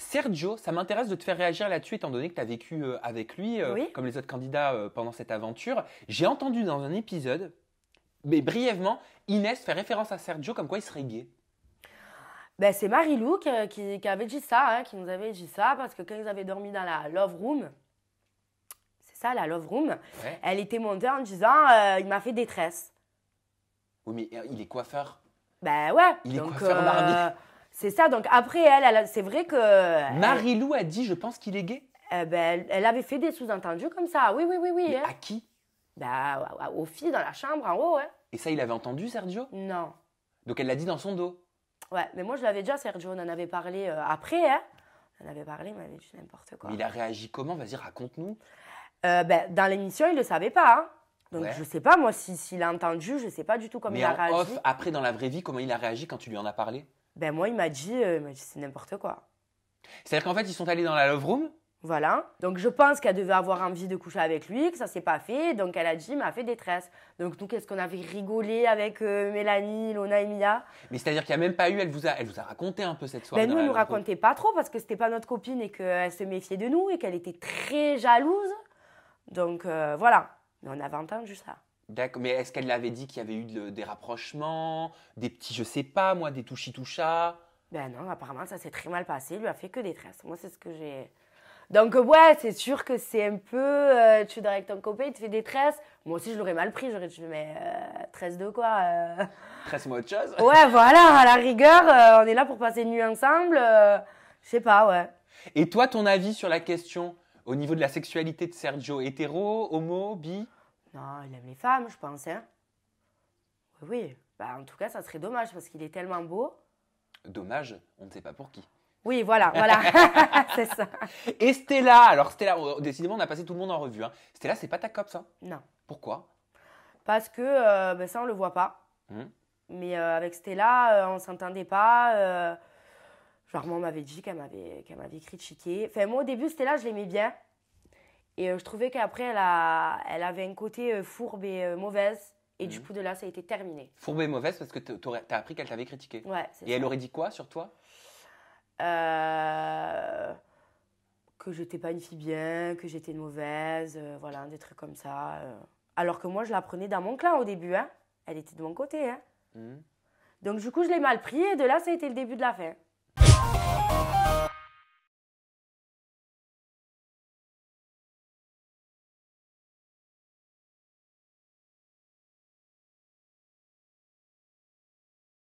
Sergio, ça m'intéresse de te faire réagir là-dessus, étant donné que tu as vécu euh, avec lui, euh, comme les autres candidats, euh, pendant cette aventure. J'ai entendu dans un épisode, mais brièvement, Inès fait référence à Sergio comme quoi il serait gay. Ben, c'est Marie-Lou qui, avait dit ça, hein, qui nous avait dit ça, parce que quand ils avaient dormi dans la Love Room, c'est ça, la Love Room, elle était montée en disant Il m'a fait détresse. Oui, mais il est coiffeur. Ben ouais. Il est coiffeur euh... C'est ça, donc après, elle, c'est vrai que. Euh, Marie-Lou a dit, je pense qu'il est gay eh ben, elle avait fait des sous-entendus comme ça, oui, oui, oui, oui. Hein. À qui Bah, aux filles dans la chambre en haut, hein. Et ça, il l'avait entendu, Sergio Non. Donc elle l'a dit dans son dos Ouais, mais moi je l'avais déjà, Sergio, on en avait parlé euh, après, hein. On en avait parlé, mais avait dit n'importe quoi. il a réagi comment Vas-y, raconte-nous. Euh, ben, dans l'émission, il le savait pas, hein. Donc je je sais pas, moi, s'il a entendu, je sais pas du tout comment il a en réagi. Off, après, dans la vraie vie, comment il a réagi quand tu lui en as parlé ben moi, euh, il m'a dit, c'est n'importe quoi. C'est-à-dire qu'en fait, ils sont allés dans la love room voilà. Donc je pense qu'elle devait avoir envie de coucher avec lui, que ça s'est pas fait. Donc elle a dit, m'a fait détresse. Donc nous, qu'est-ce qu'on avait rigolé avec euh, Mélanie, Lona et Mia. Mais c'est-à-dire qu'il n'y a même pas eu, elle vous a, elle vous a raconté un peu cette soirée. Ben nous, elle nous racontait pas trop parce que c'était pas notre copine et qu'elle se méfiait de nous et qu'elle était très jalouse. Donc euh, voilà. Mais on avait entendu ça. D'accord, mais est-ce qu'elle avait dit qu'il y avait eu des rapprochements, des petits je sais pas moi, des touchis-touchas Ben non, apparemment, ça s'est très mal passé. Il lui a fait que des tresses. Moi, c'est ce que j'ai. Donc, ouais, c'est sûr que c'est un peu. Euh, tu es avec ton copain, il te fait des tresses. Moi aussi, je l'aurais mal pris. J'aurais dit, mais euh, tresses de quoi euh? Tresses Tresse-moi autre chose. Ouais, voilà, à la rigueur, on est là pour passer une nuit ensemble. je sais pas, ouais. Et toi, ton avis sur la question au niveau de la sexualité de Sergio Hétéro, homo, bi non, il aime les femmes, je pense, hein. Oui, oui. Bah, en tout cas, ça serait dommage parce qu'il est tellement beau. Dommage, on ne sait pas pour qui. Oui, voilà, voilà. c'est ça. Et Stella, alors Stella, oh, oh, décidément, on a passé tout le monde en revue. Hein. Stella, c'est pas ta cop, ça hein. Non. Pourquoi Parce que euh, ben, ça, on le voit pas. Hum. Mais euh, avec Stella, on euh, on s'entendait pas. genre, moi, on m'avait dit qu'elle m'avait, qu'elle m'avait critiqué. Enfin, moi, au début, Stella, je l'aimais bien. Et euh, je trouvais qu'après, elle, elle avait un côté euh, fourbe et euh, mauvaise. Et du mhm. coup, de là, ça a été terminé. Fourbe et mauvaise parce que tu as appris qu'elle t'avait critiqué. Ouais, et elle aurait dit quoi sur toi euh... Que j'étais pas une fille bien, que j'étais mauvaise, voilà, des trucs comme ça. Alors que moi, je la prenais dans mon clan au début. Hein. Elle était de mon côté. Hein. Mhm. Donc, du coup, je l'ai mal pris et de là, ça a été le début de la fin.